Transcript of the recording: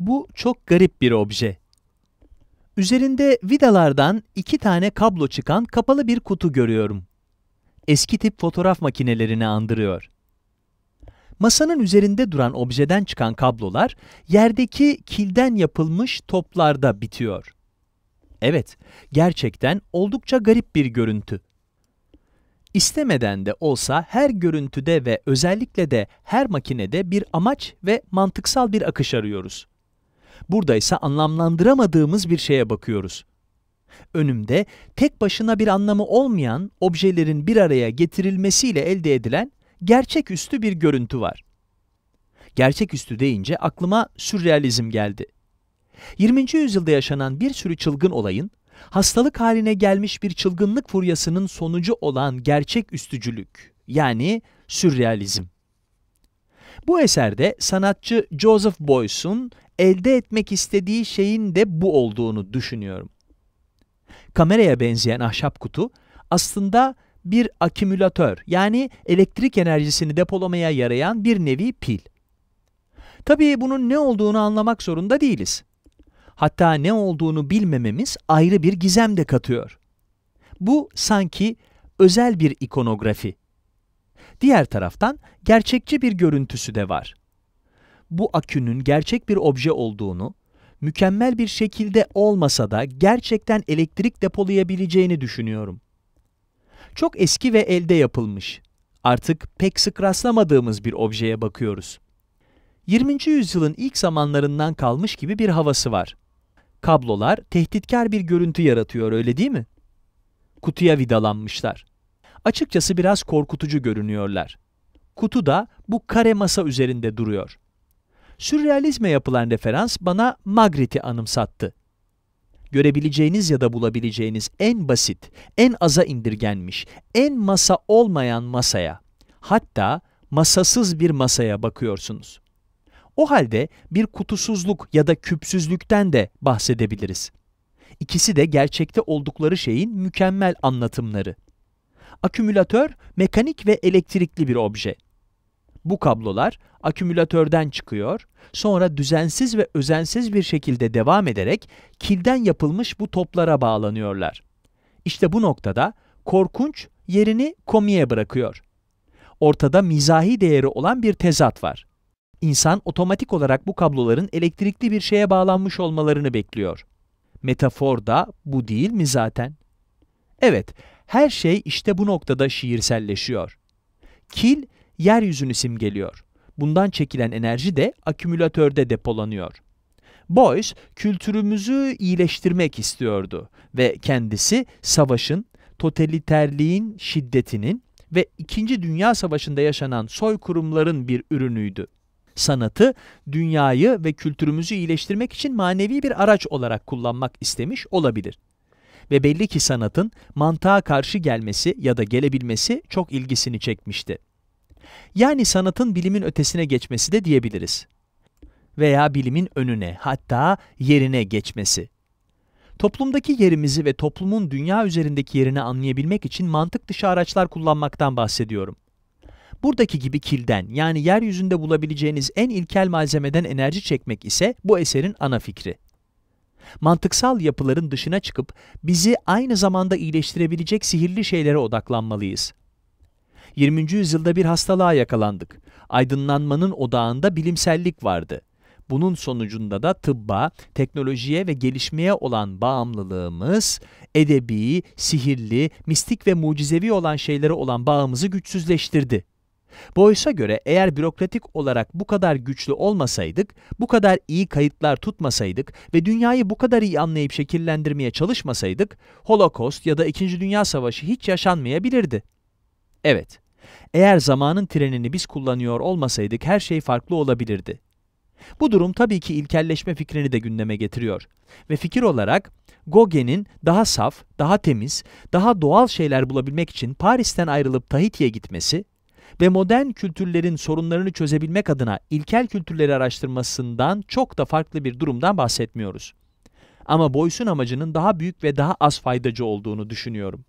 Bu çok garip bir obje. Üzerinde vidalardan iki tane kablo çıkan kapalı bir kutu görüyorum. Eski tip fotoğraf makinelerini andırıyor. Masanın üzerinde duran objeden çıkan kablolar yerdeki kilden yapılmış toplarda bitiyor. Evet, gerçekten oldukça garip bir görüntü. İstemeden de olsa her görüntüde ve özellikle de her makinede bir amaç ve mantıksal bir akış arıyoruz. Burada ise anlamlandıramadığımız bir şeye bakıyoruz. Önümde tek başına bir anlamı olmayan objelerin bir araya getirilmesiyle elde edilen gerçeküstü bir görüntü var. Gerçeküstü deyince aklıma sürrealizm geldi. 20. yüzyılda yaşanan bir sürü çılgın olayın, hastalık haline gelmiş bir çılgınlık furyasının sonucu olan gerçek üstücülük, yani sürrealizm. Bu eserde sanatçı Joseph Boyce'un elde etmek istediği şeyin de bu olduğunu düşünüyorum. Kameraya benzeyen ahşap kutu aslında bir akümülatör yani elektrik enerjisini depolamaya yarayan bir nevi pil. Tabii bunun ne olduğunu anlamak zorunda değiliz. Hatta ne olduğunu bilmememiz ayrı bir gizem de katıyor. Bu sanki özel bir ikonografi Diğer taraftan gerçekçi bir görüntüsü de var. Bu akünün gerçek bir obje olduğunu, mükemmel bir şekilde olmasa da gerçekten elektrik depolayabileceğini düşünüyorum. Çok eski ve elde yapılmış, artık pek sık rastlamadığımız bir objeye bakıyoruz. 20. yüzyılın ilk zamanlarından kalmış gibi bir havası var. Kablolar tehditkar bir görüntü yaratıyor öyle değil mi? Kutuya vidalanmışlar açıkçası biraz korkutucu görünüyorlar. Kutu da bu kare masa üzerinde duruyor. Sürrealizme yapılan referans bana Magritte'i anımsattı. Görebileceğiniz ya da bulabileceğiniz en basit, en aza indirgenmiş, en masa olmayan masaya, hatta masasız bir masaya bakıyorsunuz. O halde bir kutusuzluk ya da küpsüzlükten de bahsedebiliriz. İkisi de gerçekte oldukları şeyin mükemmel anlatımları. Akümülatör mekanik ve elektrikli bir obje. Bu kablolar akümülatörden çıkıyor, sonra düzensiz ve özensiz bir şekilde devam ederek kilden yapılmış bu toplara bağlanıyorlar. İşte bu noktada korkunç yerini komiye bırakıyor. Ortada mizahi değeri olan bir tezat var. İnsan otomatik olarak bu kabloların elektrikli bir şeye bağlanmış olmalarını bekliyor. Metafor da bu değil mi zaten? Evet, her şey işte bu noktada şiirselleşiyor. Kil, yeryüzünü simgeliyor. Bundan çekilen enerji de akümülatörde depolanıyor. Boyce, kültürümüzü iyileştirmek istiyordu ve kendisi savaşın, totaliterliğin şiddetinin ve İkinci Dünya Savaşı'nda yaşanan soykırımların bir ürünüydü. Sanatı, dünyayı ve kültürümüzü iyileştirmek için manevi bir araç olarak kullanmak istemiş olabilir ve belli ki sanatın mantığa karşı gelmesi ya da gelebilmesi çok ilgisini çekmişti. Yani sanatın bilimin ötesine geçmesi de diyebiliriz. Veya bilimin önüne, hatta yerine geçmesi. Toplumdaki yerimizi ve toplumun dünya üzerindeki yerini anlayabilmek için mantık dışı araçlar kullanmaktan bahsediyorum. Buradaki gibi kilden yani yeryüzünde bulabileceğiniz en ilkel malzemeden enerji çekmek ise bu eserin ana fikri mantıksal yapıların dışına çıkıp bizi aynı zamanda iyileştirebilecek sihirli şeylere odaklanmalıyız. 20. yüzyılda bir hastalığa yakalandık. Aydınlanmanın odağında bilimsellik vardı. Bunun sonucunda da tıbba, teknolojiye ve gelişmeye olan bağımlılığımız, edebi, sihirli, mistik ve mucizevi olan şeylere olan bağımızı güçsüzleştirdi. Boyce'a göre eğer bürokratik olarak bu kadar güçlü olmasaydık, bu kadar iyi kayıtlar tutmasaydık ve dünyayı bu kadar iyi anlayıp şekillendirmeye çalışmasaydık, Holocaust ya da İkinci Dünya Savaşı hiç yaşanmayabilirdi. Evet, eğer zamanın trenini biz kullanıyor olmasaydık her şey farklı olabilirdi. Bu durum tabii ki ilkelleşme fikrini de gündeme getiriyor. Ve fikir olarak Gogen'in daha saf, daha temiz, daha doğal şeyler bulabilmek için Paris'ten ayrılıp Tahiti'ye gitmesi ve modern kültürlerin sorunlarını çözebilmek adına ilkel kültürleri araştırmasından çok da farklı bir durumdan bahsetmiyoruz. Ama Boyce'un amacının daha büyük ve daha az faydacı olduğunu düşünüyorum.